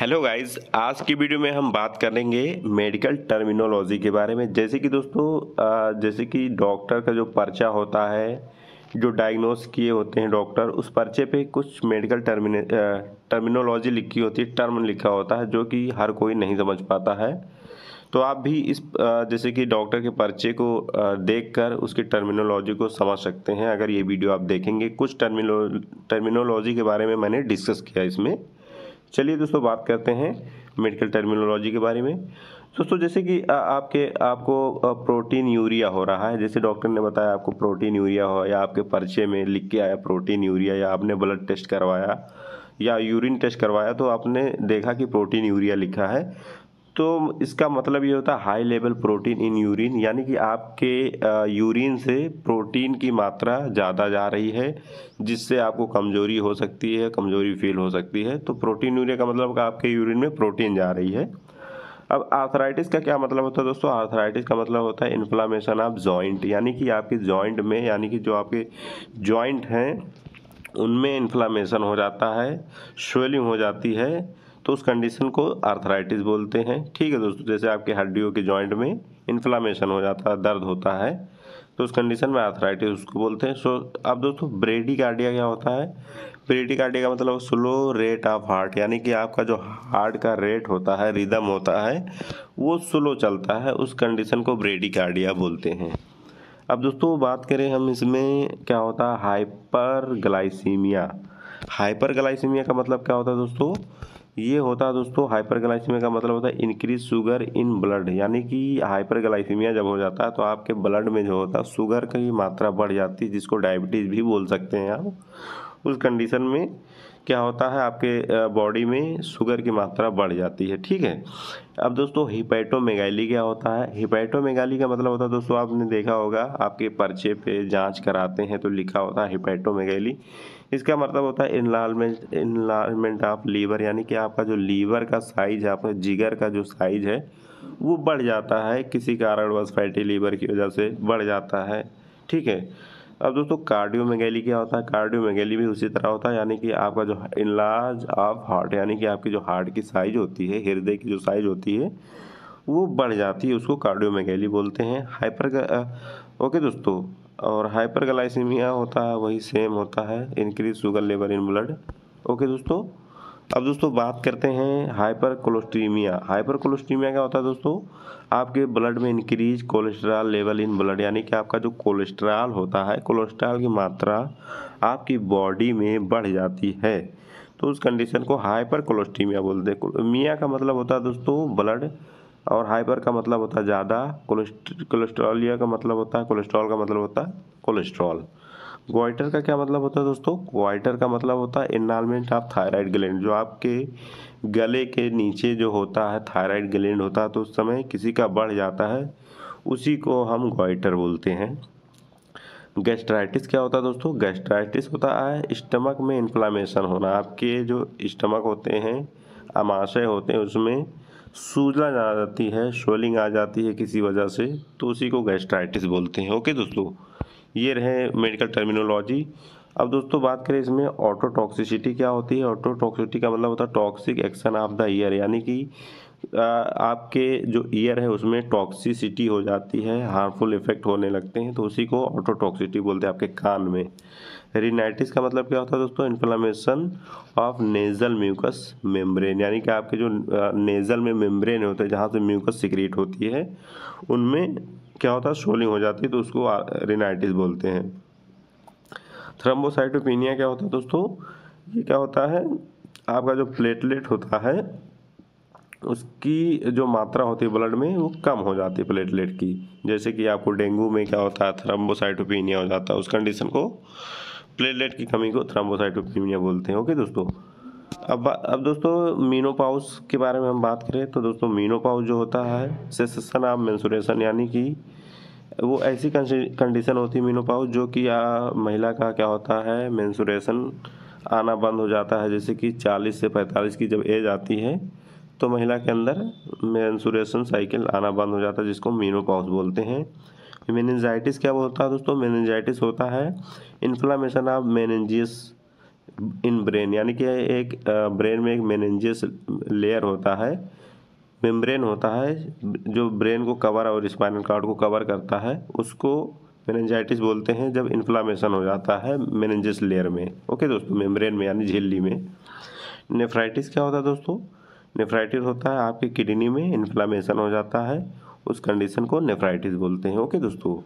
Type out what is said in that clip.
hello guys आज की video में हम बात करेंगे मेडिकल टर्मिनोलॉजी के बारे में जैसे कि दोस्तों जैसे कि डॉक्टर का जो पर्चा होता है जो डायग्नोस किए होते हैं डॉक्टर उस पर्चे पे कुछ मेडिकल टर्मिने टर्मिनोलॉजी लिखी होती है टर्म लिखा होता है जो कि हर कोई नहीं समझ पाता है तो आप भी इस जैसे कि डॉक्टर के पर्चे को देखकर उसकी टर्मिनोलॉजी को समझ सकते हैं अगर ये वीडियो आप देखेंगे कुछ टर्मिनो टर्मिनोलॉजी के बारे में मैंने डिस्कस किया इसमें चलिए दोस्तों बात करते हैं मेडिकल टर्मिनोलॉजी के बारे में दोस्तों जैसे कि आपके आपको प्रोटीन यूरिया हो रहा है जैसे डॉक्टर ने बताया आपको प्रोटीन यूरिया हो या आपके पर्चे में लिख के आया प्रोटीन यूरिया या आपने ब्लड टेस्ट करवाया या यूरिन टेस्ट करवाया तो आपने देखा कि प्रोटीन यूरिया लिखा है तो इसका मतलब ये होता है high level protein in urine यानी कि आपके यूरिन से प्रोटीन की मात्रा ज़्यादा जा रही है जिससे आपको कमज़ोरी हो सकती है कमज़ोरी फील हो सकती है तो प्रोटीन यूरिया का मतलब आपके यूरिन में प्रोटीन जा रही है अब आर्थराइटिस का क्या मतलब होता है दोस्तों आर्थराइटिस का मतलब होता है इन्फ्लामेशन ऑफ जॉइंट यानी कि आपके जॉइंट में यानी कि जो आपके जॉइंट हैं उनमें इन्फ्लामेशन हो जाता है स्वेलिंग हो जाती है तो उस कंडीशन को आर्थराइटिस बोलते हैं ठीक है दोस्तों जैसे आपके हड्डियों के जॉइंट में इन्फ्लामेशन हो जाता है दर्द होता है तो उस कंडीशन में आर्थराइटिस उसको बोलते हैं सो अब दोस्तों ब्रेडिकार्डिया क्या होता है ब्रेडिकार्डिया का मतलब स्लो रेट ऑफ हार्ट यानी कि आपका जो हार्ट का रेट होता है रिदम होता है वो स्लो चलता है उस कंडीशन को ब्रेडिकार्डिया बोलते हैं अब दोस्तों बात करें हम इसमें क्या होता है हाइपर ग्लाइसीमिया हाइपर ग्लाइसीमिया का मतलब क्या होता है दोस्तों ये होता है दोस्तों हाइपरग्लाइसीमिया का मतलब होता है इंक्रीज शुगर इन ब्लड यानी कि हाइपरग्लाइसीमिया जब हो जाता है तो आपके ब्लड में जो होता है शुगर की मात्रा बढ़ जाती है जिसको डायबिटीज़ भी बोल सकते हैं आप उस कंडीशन में क्या होता है आपके बॉडी में शुगर की मात्रा बढ़ जाती है ठीक है अब दोस्तों हिपैटोमेगाली क्या होता है हिपैटोमेगाली का मतलब होता है दोस्तों आपने देखा होगा आपके पर्चे पे जांच कराते हैं तो लिखा होता है हिपैटोमेगाली इसका मतलब होता है इनलालमेंट इनलालमेंट ऑफ लीवर यानी कि आपका जो लीवर का साइज है आपका जिगर का जो साइज है वो बढ़ जाता है किसी कारणवश फैटी लीवर की वजह से बढ़ जाता है ठीक है अब दोस्तों कार्डियो कार्डियोमेगेली क्या होता है कार्डियो कार्डियोमेगेली भी उसी तरह होता है यानी कि आपका जो इनलाज ऑफ हार्ट यानी कि आपकी जो हार्ट की साइज होती है हृदय की जो साइज होती है वो बढ़ जाती है उसको कार्डियो कार्डियोमेगेली बोलते हैं हाइपर ओके दोस्तों और हाइपरग्लाइसीमिया होता है वही सेम होता है increase sugar level in blood okay दोस्तों अब दोस्तों बात करते हैं हाइपर कोलेस्ट्रीमिया हाइपर कोलेस्ट्रीमिया क्या होता है दोस्तों आपके ब्लड में increase cholesterol level in blood यानी कि आपका जो कोलेस्ट्रॉल होता है कोलेस्ट्रॉल की मात्रा आपकी बॉडी में बढ़ जाती है तो उस कंडीशन को हाइपर कोलेस्ट्रीमिया बोलते हैं मिया का मतलब होता है दोस्तों ब्लड और हाइपर का मतलब होता है ज़्यादा कोलेस्ट्रोलिया का मतलब होता है कोलेस्ट्रॉल का मतलब होता है कोलेस्ट्रॉल ग्वाइटर का क्या मतलब होता है दोस्तों ग्वाइटर का मतलब होता है इनॉलमेंट ऑफ थायराइड ग्लैंड जो आपके गले के नीचे जो होता है थायराइड ग्लैंड होता है तो उस समय किसी का बढ़ जाता है उसी को हम ग्वाइटर बोलते हैं गैस्ट्राइटिस क्या होता है दोस्तों गैस्ट्राइटिस होता है स्टमक में इन्फ्लामेशन होना आपके जो स्टमक होते हैं अमाशय होते हैं उसमें सूजन आ जाती है स्वेलिंग आ जाती है किसी वजह से तो उसी को गैस्ट्राइटिस बोलते हैं ओके दोस्तों ये रहे मेडिकल टर्मिनोलॉजी अब दोस्तों बात करें इसमें ऑटोटॉक्सिसिटी क्या होती है ऑटोटॉक्सिसिटी का मतलब होता है toxic action of the ear यानी कि आपके जो ईयर है उसमें टॉक्सिसिटी हो जाती है हार्मफुल इफेक्ट होने लगते हैं तो उसी को ऑटोटॉक्सिटी बोलते हैं आपके कान में रिनाइटिस का मतलब क्या होता है दोस्तों inflammation of nasal mucous membrane यानी कि आपके जो नेजल में मेम्ब्रेन होते हैं जहाँ से म्यूकस सिक्रिएट होती है उनमें क्या होता है शोलिंग हो जाती है तो उसको रिनाइटिस बोलते हैं थ्रम्बोसाइटोपिनिया क्या होता है दोस्तों ये क्या होता है आपका जो प्लेटलेट होता है उसकी जो मात्रा होती है ब्लड में वो कम हो जाती है प्लेटलेट की जैसे कि आपको डेंगू में क्या होता है थ्रम्बोसाइटोपीनिया हो जाता है उस कंडीशन को प्लेटलेट की कमी को थ्रम्बोसाइटोपीनिया बोलते हैं ओके दोस्तों अब अब दोस्तों मीनोपाउस के बारे में हम बात करें तो दोस्तों मीनोपाउस जो होता है सेसेशन ऑफ मैंसुरेशन यानी कि वो ऐसी कंडीशन होती है मीनोपाउस जो कि या महिला का क्या होता है मैंसुरेशन आना बंद हो जाता है जैसे कि 40 से 45 की जब एज आती है तो महिला के अंदर मेंसुरेशन साइकिल आना बंद हो जाता है जिसको मीनोपॉज बोलते हैं मेनेंजाइटिस क्या होता है दोस्तों मेनजाइटिस होता है inflammation of meninges in brain यानी कि एक ब्रेन में एक मेनेंजियस लेयर होता है मेम्ब्रेन होता है जो ब्रेन को कवर और स्पाइनल कार्ड को कवर करता है उसको मेनेंजाइटिस बोलते हैं जब इन्फ्लामेशन हो जाता है मेनजियस लेयर में ओके दोस्तों मेम्ब्रेन में यानी झिल्ली में नेफ्राइटिस क्या होता है दोस्तों नेफ्राइटिस होता है आपकी किडनी में इन्फ्लामेशन हो जाता है उस कंडीशन को नेफ्राइटिस बोलते हैं ओके दोस्तों